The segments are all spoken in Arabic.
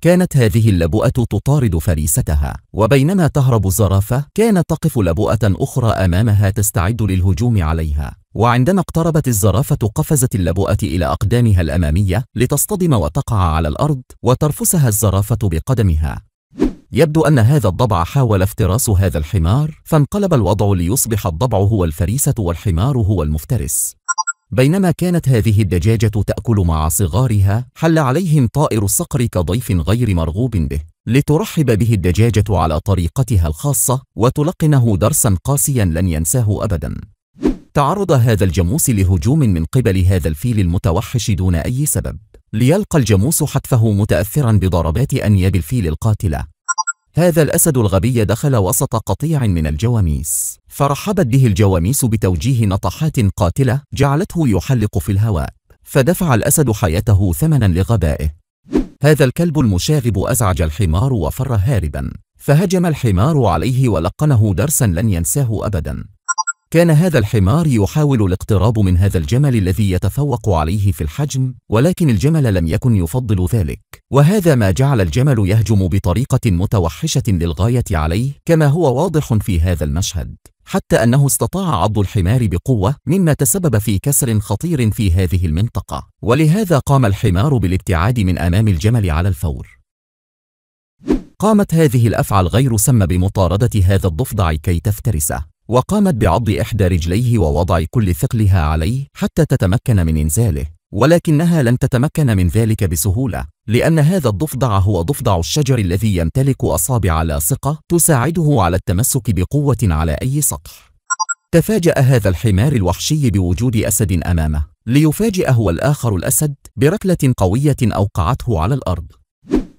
كانت هذه اللبؤة تطارد فريستها وبينما تهرب الزرافة كانت تقف لبؤة أخرى أمامها تستعد للهجوم عليها وعندما اقتربت الزرافة قفزت اللبؤة إلى أقدامها الأمامية لتصطدم وتقع على الأرض وترفسها الزرافة بقدمها يبدو أن هذا الضبع حاول افتراس هذا الحمار فانقلب الوضع ليصبح الضبع هو الفريسة والحمار هو المفترس بينما كانت هذه الدجاجة تأكل مع صغارها حل عليهم طائر الصقر كضيف غير مرغوب به لترحب به الدجاجة على طريقتها الخاصة وتلقنه درسا قاسيا لن ينساه أبدا تعرض هذا الجاموس لهجوم من قبل هذا الفيل المتوحش دون أي سبب ليلقى الجاموس حتفه متأثرا بضربات أنياب الفيل القاتلة هذا الأسد الغبي دخل وسط قطيع من الجواميس فرحبت به الجواميس بتوجيه نطحات قاتلة جعلته يحلق في الهواء فدفع الأسد حياته ثمنا لغبائه هذا الكلب المشاغب أزعج الحمار وفر هاربا فهجم الحمار عليه ولقنه درسا لن ينساه أبدا كان هذا الحمار يحاول الاقتراب من هذا الجمل الذي يتفوق عليه في الحجم ولكن الجمل لم يكن يفضل ذلك وهذا ما جعل الجمل يهجم بطريقة متوحشة للغاية عليه كما هو واضح في هذا المشهد حتى أنه استطاع عض الحمار بقوة مما تسبب في كسر خطير في هذه المنطقة ولهذا قام الحمار بالابتعاد من أمام الجمل على الفور قامت هذه الأفعى الغير سم بمطاردة هذا الضفدع كي تفترسه وقامت بعض إحدى رجليه ووضع كل ثقلها عليه حتى تتمكن من إنزاله ولكنها لن تتمكن من ذلك بسهولة لأن هذا الضفدع هو ضفدع الشجر الذي يمتلك أصابع لاصقة تساعده على التمسك بقوة على أي سطح تفاجأ هذا الحمار الوحشي بوجود أسد أمامه ليفاجئه الآخر الأسد بركلة قوية أوقعته على الأرض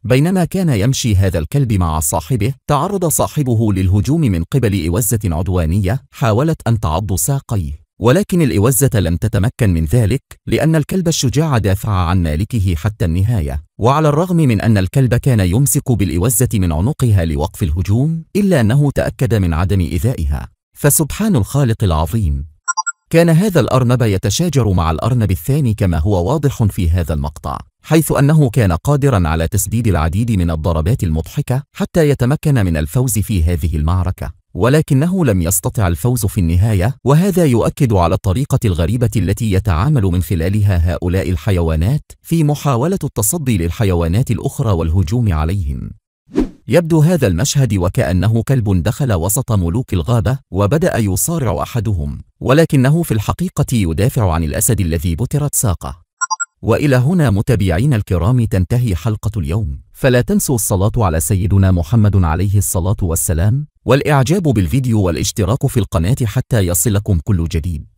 بينما كان يمشي هذا الكلب مع صاحبه تعرض صاحبه للهجوم من قبل إوزة عدوانية حاولت أن تعض ساقيه ولكن الإوزة لم تتمكن من ذلك لأن الكلب الشجاع دافع عن مالكه حتى النهاية وعلى الرغم من أن الكلب كان يمسك بالإوزة من عنقها لوقف الهجوم إلا أنه تأكد من عدم إيذائها فسبحان الخالق العظيم كان هذا الأرنب يتشاجر مع الأرنب الثاني كما هو واضح في هذا المقطع حيث أنه كان قادرا على تسديد العديد من الضربات المضحكة حتى يتمكن من الفوز في هذه المعركة ولكنه لم يستطع الفوز في النهاية وهذا يؤكد على الطريقة الغريبة التي يتعامل من خلالها هؤلاء الحيوانات في محاولة التصدي للحيوانات الأخرى والهجوم عليهم يبدو هذا المشهد وكأنه كلب دخل وسط ملوك الغابة وبدأ يصارع أحدهم ولكنه في الحقيقة يدافع عن الأسد الذي بترت ساقه وإلى هنا متابعين الكرام تنتهي حلقة اليوم فلا تنسوا الصلاة على سيدنا محمد عليه الصلاة والسلام والإعجاب بالفيديو والاشتراك في القناة حتى يصلكم كل جديد